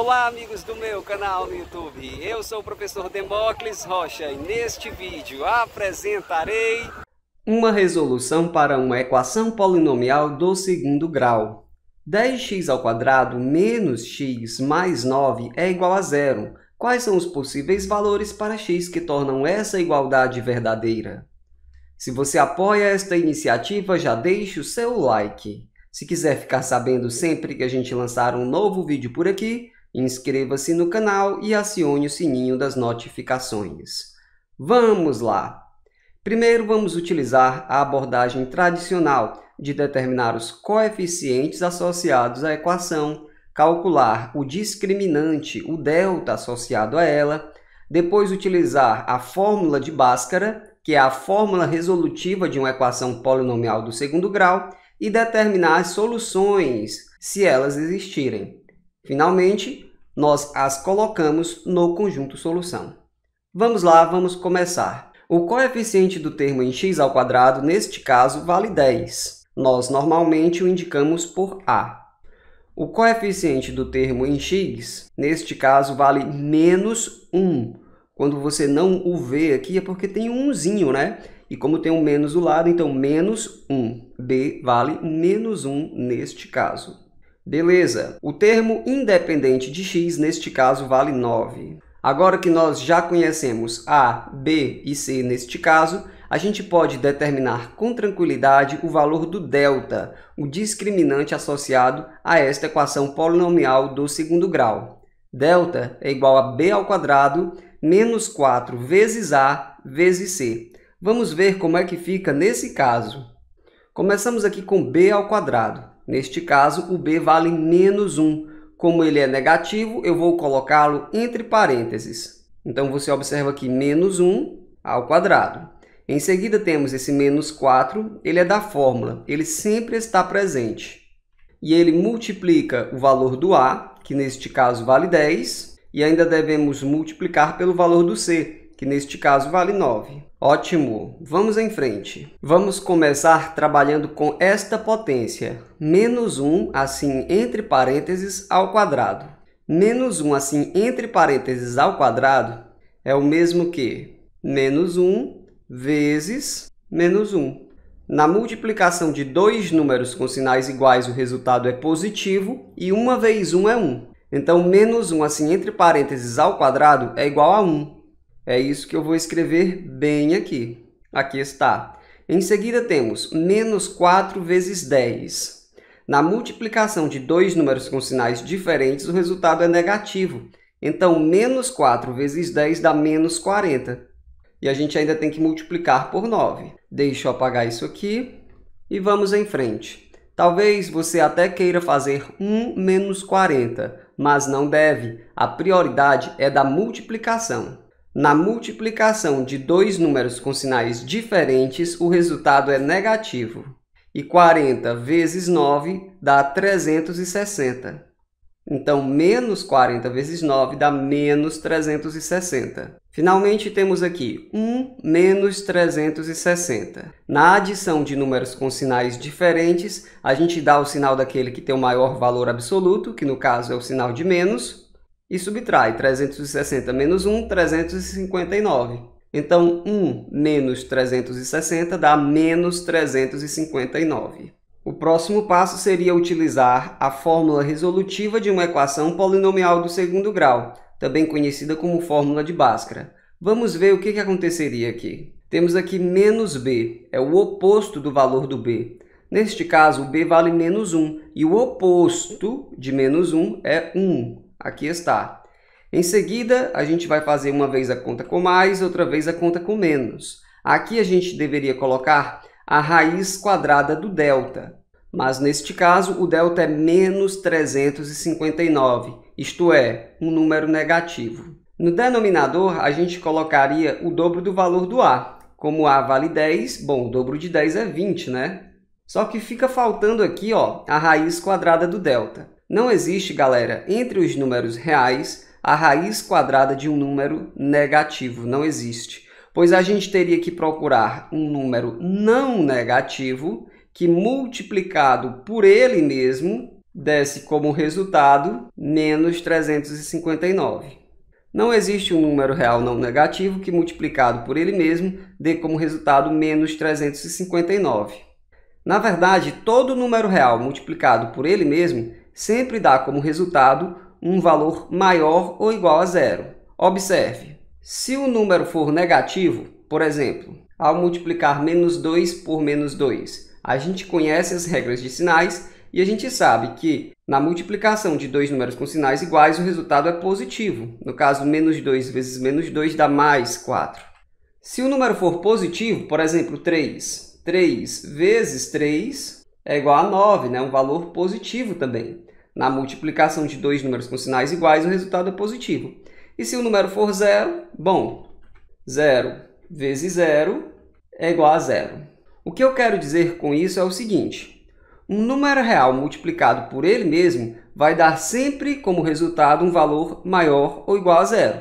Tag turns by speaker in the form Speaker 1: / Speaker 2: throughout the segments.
Speaker 1: Olá amigos do meu canal no YouTube, eu sou o professor Demócles Rocha e neste vídeo apresentarei uma resolução para uma equação polinomial do segundo grau. 10x² menos x mais 9 é igual a zero. Quais são os possíveis valores para x que tornam essa igualdade verdadeira? Se você apoia esta iniciativa, já deixe o seu like. Se quiser ficar sabendo sempre que a gente lançar um novo vídeo por aqui, Inscreva-se no canal e acione o sininho das notificações. Vamos lá! Primeiro vamos utilizar a abordagem tradicional de determinar os coeficientes associados à equação, calcular o discriminante, o delta associado a ela, depois utilizar a fórmula de Bhaskara, que é a fórmula resolutiva de uma equação polinomial do segundo grau, e determinar as soluções, se elas existirem. Finalmente, nós as colocamos no conjunto solução. Vamos lá, vamos começar. O coeficiente do termo em x ao quadrado, neste caso, vale 10. Nós normalmente o indicamos por a. O coeficiente do termo em x, neste caso, vale menos 1. Quando você não o vê aqui é porque tem um umzinho, né? E como tem um menos do lado, então menos 1. b vale menos 1 neste caso. Beleza, o termo independente de x neste caso vale 9. Agora que nós já conhecemos A, B e C neste caso, a gente pode determinar com tranquilidade o valor do delta, o discriminante associado a esta equação polinomial do segundo grau. Delta é igual a b ao quadrado menos 4 vezes a vezes c. Vamos ver como é que fica nesse caso. Começamos aqui com b ao quadrado. Neste caso, o B vale menos 1. Como ele é negativo, eu vou colocá-lo entre parênteses. Então, você observa aqui menos 1 ao quadrado. Em seguida, temos esse menos 4, ele é da fórmula, ele sempre está presente. E ele multiplica o valor do A, que neste caso vale 10, e ainda devemos multiplicar pelo valor do C, que neste caso vale 9. Ótimo, vamos em frente. Vamos começar trabalhando com esta potência, menos 1, assim entre parênteses, ao quadrado. Menos 1, assim entre parênteses, ao quadrado, é o mesmo que menos 1 vezes menos 1. Na multiplicação de dois números com sinais iguais, o resultado é positivo e 1 vezes 1 é 1. Então, menos 1, assim entre parênteses, ao quadrado, é igual a 1. É isso que eu vou escrever bem aqui. Aqui está. Em seguida temos menos 4 vezes 10. Na multiplicação de dois números com sinais diferentes, o resultado é negativo. Então, menos 4 vezes 10 dá menos 40. E a gente ainda tem que multiplicar por 9. Deixa eu apagar isso aqui e vamos em frente. Talvez você até queira fazer 1 menos 40, mas não deve. A prioridade é da multiplicação. Na multiplicação de dois números com sinais diferentes, o resultado é negativo. E 40 vezes 9 dá 360. Então, menos 40 vezes 9 dá menos 360. Finalmente, temos aqui 1 menos 360. Na adição de números com sinais diferentes, a gente dá o sinal daquele que tem o maior valor absoluto, que no caso é o sinal de menos, e subtrai 360 menos 1, 359. Então, 1 menos 360 dá menos 359. O próximo passo seria utilizar a fórmula resolutiva de uma equação polinomial do segundo grau, também conhecida como fórmula de Bhaskara. Vamos ver o que aconteceria aqui. Temos aqui menos b, é o oposto do valor do b. Neste caso, o b vale menos 1, e o oposto de menos 1 é 1. Aqui está. Em seguida, a gente vai fazer uma vez a conta com mais, outra vez a conta com menos. Aqui a gente deveria colocar a raiz quadrada do delta, mas neste caso o delta é menos 359, isto é, um número negativo. No denominador, a gente colocaria o dobro do valor do A. Como A vale 10, bom, o dobro de 10 é 20, né? Só que fica faltando aqui ó, a raiz quadrada do delta. Não existe, galera, entre os números reais, a raiz quadrada de um número negativo. Não existe. Pois a gente teria que procurar um número não negativo que, multiplicado por ele mesmo, desse como resultado menos 359. Não existe um número real não negativo que, multiplicado por ele mesmo, dê como resultado menos 359. Na verdade, todo número real multiplicado por ele mesmo sempre dá como resultado um valor maior ou igual a zero. Observe, se o número for negativo, por exemplo, ao multiplicar menos 2 por menos 2, a gente conhece as regras de sinais e a gente sabe que na multiplicação de dois números com sinais iguais o resultado é positivo. No caso, menos 2 vezes menos 2 dá mais 4. Se o número for positivo, por exemplo, 3, 3 vezes 3 é igual a 9, né? um valor positivo também. Na multiplicação de dois números com sinais iguais, o resultado é positivo. E se o número for zero, bom, zero vezes zero é igual a zero. O que eu quero dizer com isso é o seguinte, um número real multiplicado por ele mesmo vai dar sempre como resultado um valor maior ou igual a zero.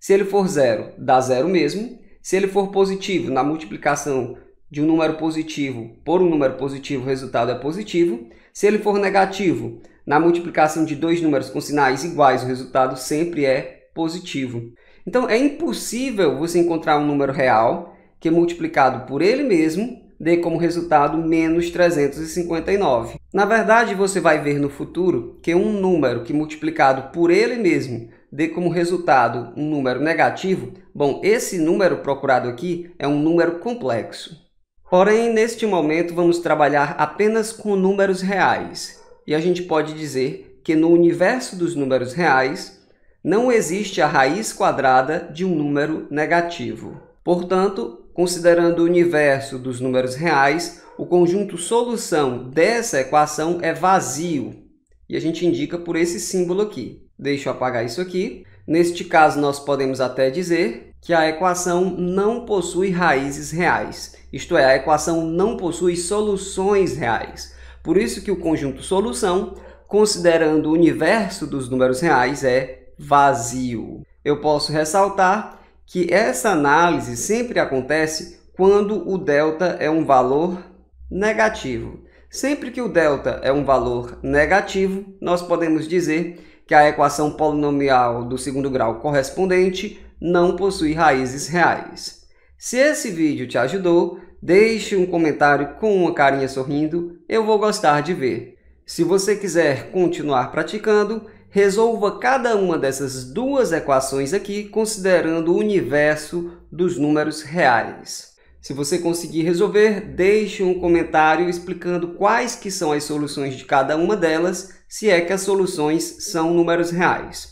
Speaker 1: Se ele for zero, dá zero mesmo. Se ele for positivo na multiplicação de um número positivo por um número positivo, o resultado é positivo. Se ele for negativo, na multiplicação de dois números com sinais iguais, o resultado sempre é positivo. Então é impossível você encontrar um número real que é multiplicado por ele mesmo dê como resultado menos 359. Na verdade, você vai ver no futuro que um número que é multiplicado por ele mesmo dê como resultado um número negativo, bom, esse número procurado aqui é um número complexo. Porém, neste momento vamos trabalhar apenas com números reais. E a gente pode dizer que no universo dos números reais, não existe a raiz quadrada de um número negativo. Portanto, considerando o universo dos números reais, o conjunto solução dessa equação é vazio. E a gente indica por esse símbolo aqui. Deixa eu apagar isso aqui. Neste caso, nós podemos até dizer que a equação não possui raízes reais, isto é, a equação não possui soluções reais. Por isso que o conjunto solução, considerando o universo dos números reais, é vazio. Eu posso ressaltar que essa análise sempre acontece quando o delta é um valor negativo. Sempre que o delta é um valor negativo, nós podemos dizer que a equação polinomial do segundo grau correspondente não possui raízes reais. Se esse vídeo te ajudou, deixe um comentário com uma carinha sorrindo, eu vou gostar de ver. Se você quiser continuar praticando, resolva cada uma dessas duas equações aqui considerando o universo dos números reais. Se você conseguir resolver, deixe um comentário explicando quais que são as soluções de cada uma delas, se é que as soluções são números reais.